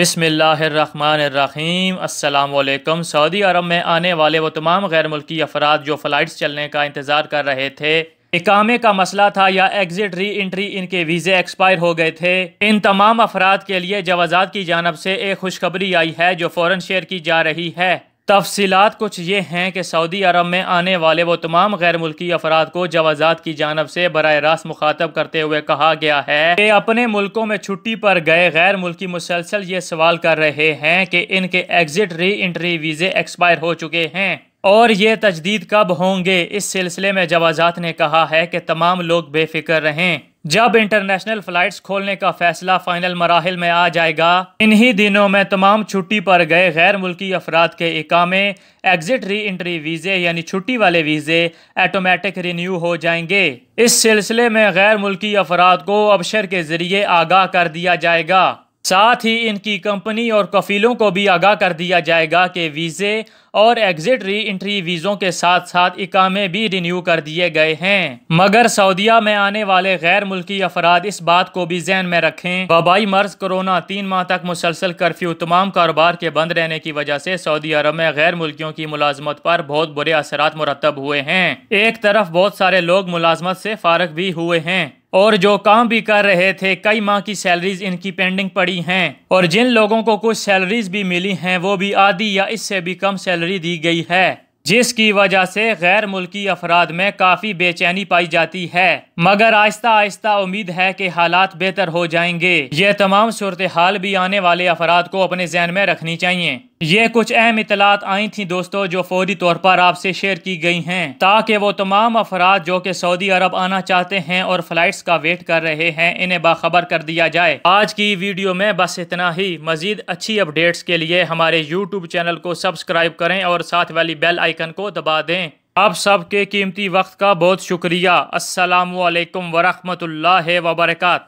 बिसमीम अल्लाम सऊदी अरब में आने वाले वो तमाम गैर मुल्की अफराद जो फ़्लाइट्स चलने का इंतज़ार कर रहे थे इकामे का मसला था या एग्ज़िट री इंट्री इनके वीज़े एक्सपायर हो गए थे इन तमाम अफराद के लिए जवाजात की जानब से एक खुशखबरी आई है जो फ़ौरन शेयर की जा रही है तफसीत कुछ ये हैं कि सऊदी अरब में आने वाले वो तमाम गैर मुल्की अफराद को जवाजात की जानब से बर रास्त मुखातब करते हुए कहा गया है कि अपने मुल्कों में छुट्टी पर गए गैर मुल्की मुसलसल ये सवाल कर रहे हैं कि इनके एग्जिट री इंट्री वीज़े एक्सपायर हो चुके हैं और ये तजदीद कब होंगे इस सिलसिले में जवाजात ने कहा है कि तमाम लोग बेफिक्र रहें जब इंटरनेशनल फ्लाइट्स खोलने का फैसला फाइनल मराहल में आ जाएगा इन्हीं दिनों में तमाम छुट्टी पर गए गैर मुल्की अफराद के इकामे एग्जिट री इंट्री वीज़े यानी छुट्टी वाले वीज़े ऑटोमेटिक रिन्यू हो जाएंगे इस सिलसिले में गैर मुल्की अफराद को अबशर के ज़रिए आगाह कर दिया जाएगा साथ ही इनकी कंपनी और कफीलों को भी आगाह कर दिया जाएगा कि वीज़े और एग्ज़िट री इंट्री वीज़ों के साथ साथ इकामे भी रिन्यू कर दिए गए हैं मगर सऊदिया में आने वाले गैर मुल्की अफराद इस बात को भी जहन में रखें वबाई मर्ज कोरोना तीन माह तक मुसलसल कर्फ्यू तमाम कारोबार के बंद रहने की वजह से सऊदी अरब में गैर मुल्कियों की मुलाजमत पर बहुत बुरे असरा मुरतब हुए हैं एक तरफ बहुत सारे लोग मुलाजमत से फारग भी हुए हैं और जो काम भी कर रहे थे कई माह की सैलरीज इनकी पेंडिंग पड़ी हैं और जिन लोगों को कुछ सैलरीज भी मिली हैं वो भी आधी या इससे भी कम सैलरी दी गई है जिसकी वजह से गैर मुल्की अफराद में काफ़ी बेचैनी पाई जाती है मगर आहिस्ता आहिस्ता उम्मीद है कि हालात बेहतर हो जाएंगे ये तमाम सूरत हाल भी आने वाले अफराद को अपने जहन में रखनी चाहिए ये कुछ अहम इतलात आई थी दोस्तों जो फौरी तौर पर आपसे शेयर की गई हैं ताकि वो तमाम अफराद जो कि सऊदी अरब आना चाहते हैं और फ्लाइट्स का वेट कर रहे हैं इन्हें बाखबर कर दिया जाए आज की वीडियो में बस इतना ही मजीद अच्छी अपडेट्स के लिए हमारे यूट्यूब चैनल को सब्सक्राइब करें और साथ वाली बेल आइकन को दबा दें आप सब के कीमती वक्त का बहुत शुक्रिया असलकम वरहमल वबरकत